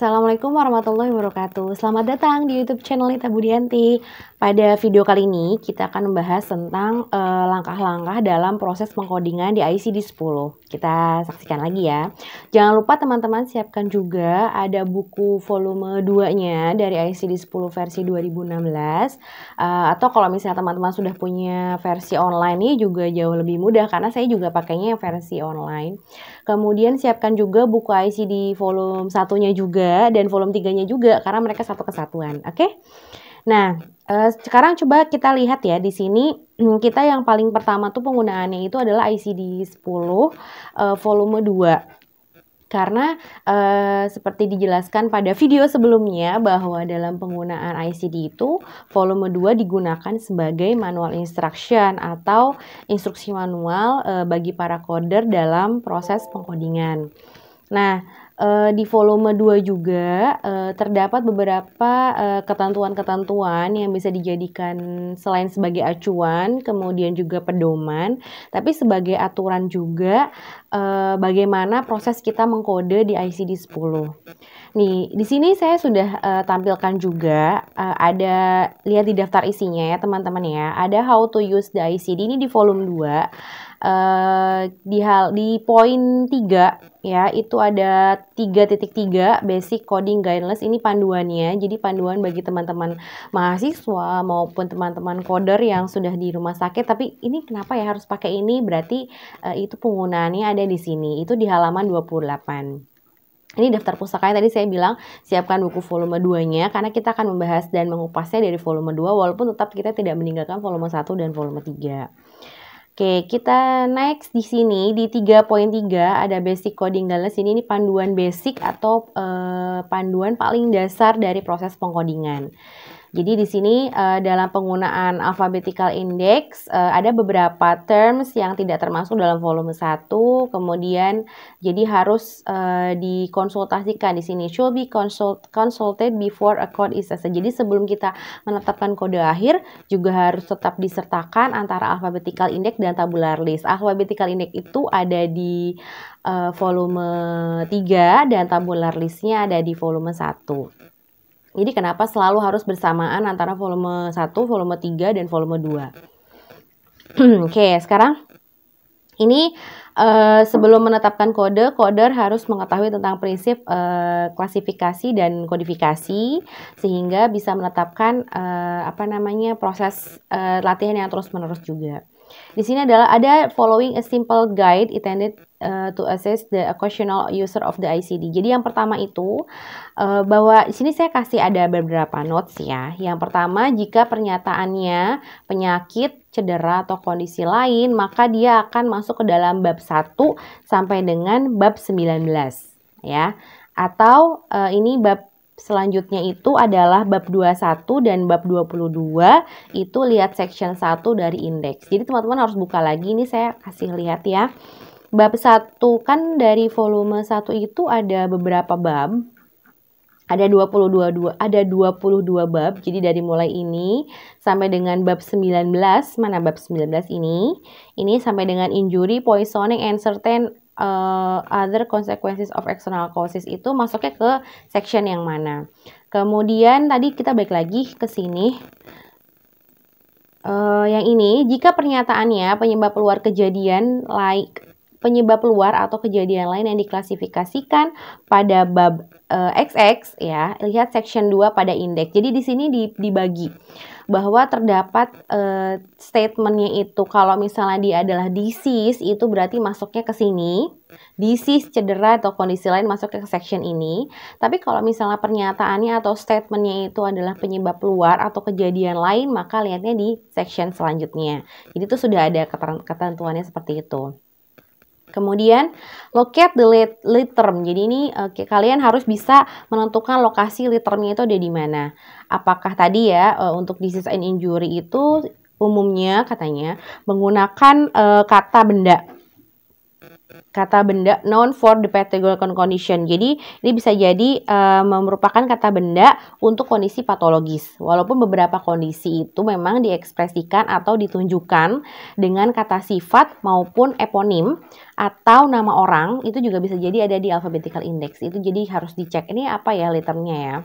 Assalamualaikum warahmatullahi wabarakatuh Selamat datang di youtube channel Lita Budianti Pada video kali ini kita akan membahas tentang eh, langkah-langkah uh, dalam proses pengkodingan di ICD-10 Kita saksikan lagi ya Jangan lupa teman-teman siapkan juga ada buku volume 2 nya dari ICD-10 versi 2016 uh, eh, Atau kalau misalnya teman-teman sudah punya versi online ini juga jauh lebih mudah Karena saya juga pakainya versi online Kemudian siapkan juga buku icd volume satunya juga dan volume tiganya juga karena mereka satu kesatuan. Oke? Okay? Nah, eh, sekarang coba kita lihat ya di sini hmm, kita yang paling pertama tuh penggunaannya itu adalah icd 10 eh, volume 2 karena eh, seperti dijelaskan pada video sebelumnya bahwa dalam penggunaan ICD itu volume 2 digunakan sebagai manual instruction atau instruksi manual eh, bagi para coder dalam proses pengkodingan. Nah, uh, di volume 2 juga uh, terdapat beberapa eh, ketentuan-ketentuan yang bisa dijadikan selain sebagai acuan, kemudian juga pedoman, tapi sebagai aturan juga uh, bagaimana proses kita mengkode di ICD 10. Nih, di sini saya sudah uh, tampilkan juga uh, ada lihat di daftar isinya ya teman-teman ya. Ada how to use the ICD ini di volume 2 Eh, di hal di poin 3 ya itu ada 3.3 basic coding guidelines ini panduannya jadi panduan bagi teman-teman mahasiswa maupun teman-teman coder yang sudah di rumah sakit tapi ini kenapa ya harus pakai ini berarti uh, itu penggunaannya ada di sini itu di halaman 28 ini daftar pusakanya tadi saya bilang siapkan buku volume 2-nya karena kita akan membahas dan mengupasnya dari volume 2 walaupun tetap kita tidak meninggalkan volume 1 dan volume 3. Oke, kita next di sini di 3.3 ada basic coding guidelines. Ini ini panduan basic atau eh, panduan paling dasar dari proses pengkodingan. Jadi di sini uh, dalam penggunaan alphabetical index uh, ada beberapa terms yang tidak termasuk dalam volume 1, kemudian jadi harus uh, dikonsultasikan di sini should be consult, consulted before a code is assessed. Jadi sebelum kita menetapkan kode akhir juga harus tetap disertakan antara alphabetical index dan tabular list. Alphabetical index itu ada di uh, volume 3 dan tabular listnya ada di volume 1. Jadi kenapa selalu harus bersamaan antara volume 1, volume 3, dan volume 2. Oke, okay, sekarang ini uh, sebelum menetapkan kode, koder harus mengetahui tentang prinsip uh, klasifikasi dan kodifikasi sehingga bisa menetapkan uh, apa namanya proses latihan yang terus-menerus juga. Di sini adalah ada following a simple guide intended uh, to assess the occasional user of the ICD. Jadi yang pertama itu uh, bahwa di sini saya kasih ada beberapa notes ya. Yang pertama jika pernyataannya penyakit, cedera atau kondisi lain, maka dia akan masuk ke dalam bab 1 sampai dengan bab 19 ya. Atau uh, ini bab Selanjutnya itu adalah bab 21 dan bab 22 itu lihat section 1 dari indeks. Jadi teman-teman harus buka lagi ini saya kasih lihat ya. Bab 1 kan dari volume 1 itu ada beberapa bab. Ada 22 ada 22 bab. Jadi dari mulai ini sampai dengan bab 19, mana bab 19 ini? Ini sampai dengan injury, poisoning, and certain uh, other consequences of external causes itu masuknya ke section yang mana. Kemudian tadi kita balik lagi ke sini. Uh, yang ini, jika pernyataannya penyebab luar kejadian like penyebab luar atau kejadian lain yang diklasifikasikan pada bab uh, eh, XX ya, lihat section 2 pada indeks. Jadi di sini dibagi bahwa terdapat uh, statementnya itu kalau misalnya dia adalah disease itu berarti masuknya ke sini disease cedera atau kondisi lain masuk ke section ini tapi kalau misalnya pernyataannya atau statementnya itu adalah penyebab luar atau kejadian lain maka lihatnya di section selanjutnya jadi itu sudah ada ketentuannya seperti itu Kemudian locate the lead term. Jadi ini okay, eh, kalian harus bisa menentukan lokasi lead termnya itu ada di mana. Apakah tadi ya eh, untuk disease and injury itu umumnya katanya menggunakan uh, kata benda kata benda known for the pathological condition. Jadi ini bisa jadi uh, merupakan kata benda untuk kondisi patologis. Walaupun beberapa kondisi itu memang diekspresikan atau ditunjukkan dengan kata sifat maupun eponim atau nama orang itu juga bisa jadi ada di alphabetical index. Itu jadi harus dicek ini apa ya liternya ya.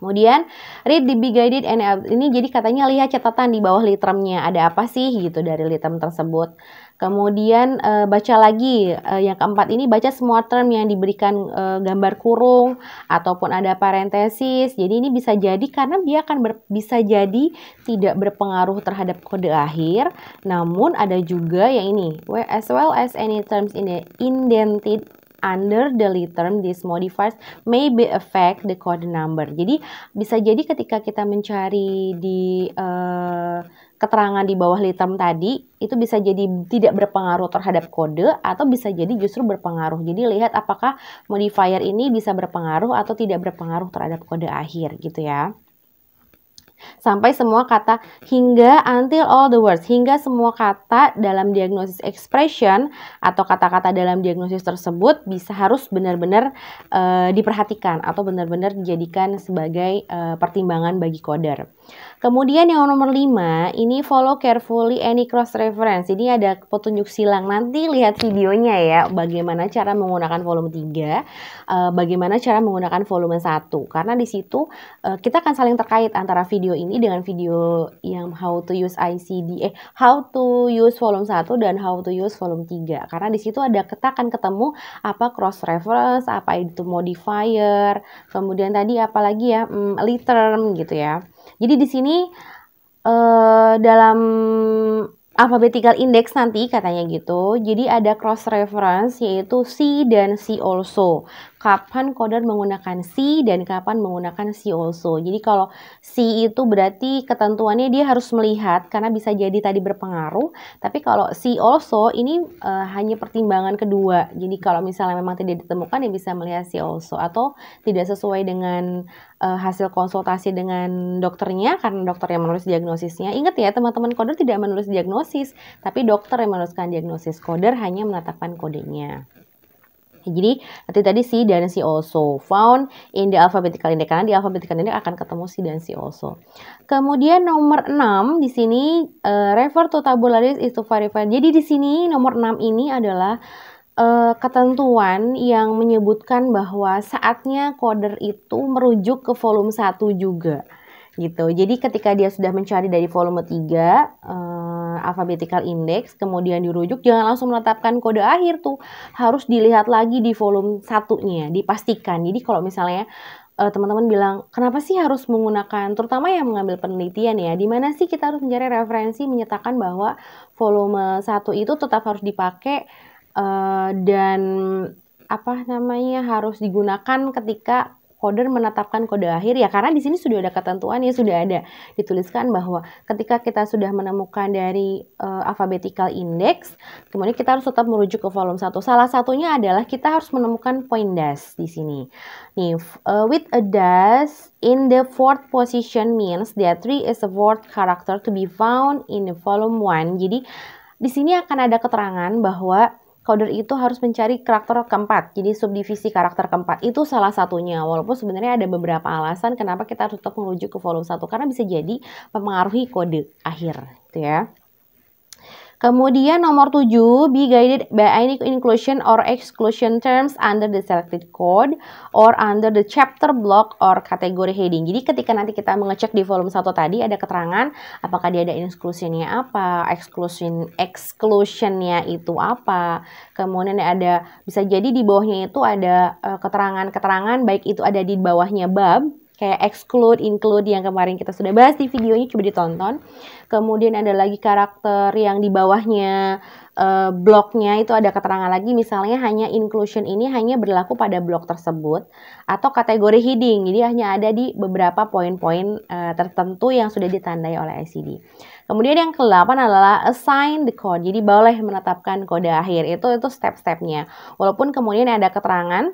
Kemudian read the be guided and ini jadi katanya lihat catatan di bawah litermnya ada apa sih gitu dari litern tersebut. Kemudian e, baca lagi e, yang keempat ini baca semua term yang diberikan e, gambar kurung ataupun ada parentesis. Jadi ini bisa jadi karena dia akan ber, bisa jadi tidak berpengaruh terhadap kode akhir. Namun ada juga yang ini as well as any terms in the indented under the term these modifiers may be affect the code number. Jadi bisa jadi ketika kita mencari di uh, keterangan di bawah literm tadi itu bisa jadi tidak berpengaruh terhadap kode atau bisa jadi justru berpengaruh. Jadi lihat apakah modifier ini bisa berpengaruh atau tidak berpengaruh terhadap kode akhir gitu ya sampai semua kata hingga until all the words hingga semua kata dalam diagnosis expression atau kata-kata dalam diagnosis tersebut bisa harus benar-benar uh, diperhatikan atau benar-benar dijadikan sebagai uh, pertimbangan bagi koder Kemudian yang nomor 5, ini follow carefully any cross reference. Ini ada petunjuk silang. Nanti lihat videonya ya bagaimana cara menggunakan volume 3, eh, bagaimana cara menggunakan volume 1. Karena di situ eh, kita akan saling terkait antara video ini dengan video yang how to use ICD eh how to use volume 1 dan how to use volume 3. Karena di situ ada kita akan ketemu apa cross reference, apa itu modifier, kemudian tadi apalagi ya mm, literm gitu ya. Jadi di sini uh, dalam alphabetical index nanti katanya gitu. Jadi ada cross reference yaitu C dan C also. Kapan coder menggunakan C dan kapan menggunakan C also. Jadi kalau C itu berarti ketentuannya dia harus melihat karena bisa jadi tadi berpengaruh. Tapi kalau C also ini uh, hanya pertimbangan kedua. Jadi kalau misalnya memang tidak ditemukan ya bisa melihat C also atau tidak sesuai dengan eh, hasil konsultasi dengan dokternya karena dokter yang menulis diagnosisnya. Ingat ya teman-teman koder tidak menulis diagnosis diagnosis, tapi dokter yang meneruskan diagnosis. koder hanya menetapkan kodenya. Jadi nanti tadi si dan si also found in the alphabetical index karena di alphabetical index akan ketemu si dan si also. Kemudian nomor 6 di sini uh, refer to tabularies is to verify. Jadi di sini nomor 6 ini adalah uh, ketentuan yang menyebutkan bahwa saatnya koder itu merujuk ke volume 1 juga gitu. Jadi ketika dia sudah mencari dari volume 3 uh, eh, uh, alphabetical index kemudian dirujuk jangan langsung menetapkan kode akhir tuh harus dilihat lagi di volume satunya dipastikan jadi kalau misalnya eh, teman-teman bilang kenapa sih harus menggunakan terutama yang mengambil penelitian ya di mana sih kita harus mencari referensi menyatakan bahwa volume satu itu tetap harus dipakai uh, dan apa namanya harus digunakan ketika koder menetapkan kode akhir ya karena di sini sudah ada ketentuan ya sudah ada dituliskan bahwa ketika kita sudah menemukan dari uh, alphabetical index kemudian kita harus tetap merujuk ke volume 1. Salah satunya adalah kita harus menemukan point das di sini. Nih uh, with a dash in the fourth position means that three is a fourth character to be found in the volume one. Jadi di sini akan ada keterangan bahwa Coder itu harus mencari karakter keempat, jadi subdivisi karakter keempat. Itu salah satunya, walaupun sebenarnya ada beberapa alasan kenapa kita tetap merujuk ke volume 1, karena bisa jadi mempengaruhi kode akhir, gitu ya. Kemudian nomor 7, be guided by any inclusion or exclusion terms under the selected code or under the chapter block or category heading. Jadi ketika nanti kita mengecek di volume 1 tadi ada keterangan apakah dia ada inclusionnya apa, exclusion exclusionnya itu apa. Kemudian ada bisa jadi di bawahnya itu ada eh, keterangan-keterangan uh, keterangan -keterangan, baik itu ada di bawahnya bab kayak exclude, include yang kemarin kita sudah bahas di videonya coba ditonton. Kemudian ada lagi karakter yang di bawahnya uh, bloknya itu ada keterangan lagi misalnya hanya inclusion ini hanya berlaku pada blok tersebut atau kategori heading. Jadi hanya ada di beberapa poin-poin uh, tertentu yang sudah ditandai oleh ICD. Kemudian yang ke-8 adalah assign the code. Jadi boleh menetapkan kode akhir. Itu itu step-stepnya. Walaupun kemudian ada keterangan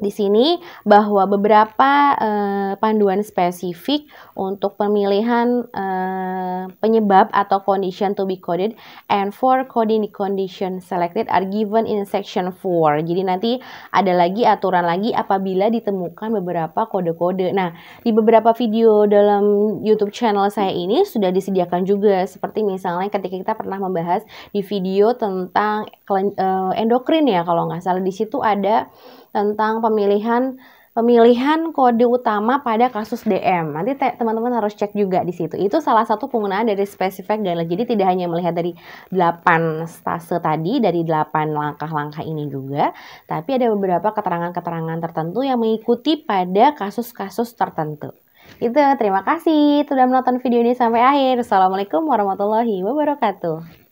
di sini bahwa beberapa eh, panduan spesifik untuk pemilihan eh, penyebab atau condition to be coded and for coding condition selected are given in section 4. Jadi nanti ada lagi aturan lagi apabila ditemukan beberapa kode-kode. Nah, di beberapa video dalam YouTube channel saya ini sudah disediakan juga seperti misalnya ketika kita pernah membahas di video tentang eh, endokrin ya kalau nggak salah di situ ada tentang pemilihan pemilihan kode utama pada kasus DM. Nanti teman-teman harus cek juga di situ. Itu salah satu penggunaan dari spesifik dan Jadi tidak hanya melihat dari 8 stase tadi, dari 8 langkah-langkah ini juga, tapi ada beberapa keterangan-keterangan tertentu yang mengikuti pada kasus-kasus tertentu. Itu, terima kasih sudah menonton video ini sampai akhir. Assalamualaikum warahmatullahi wabarakatuh.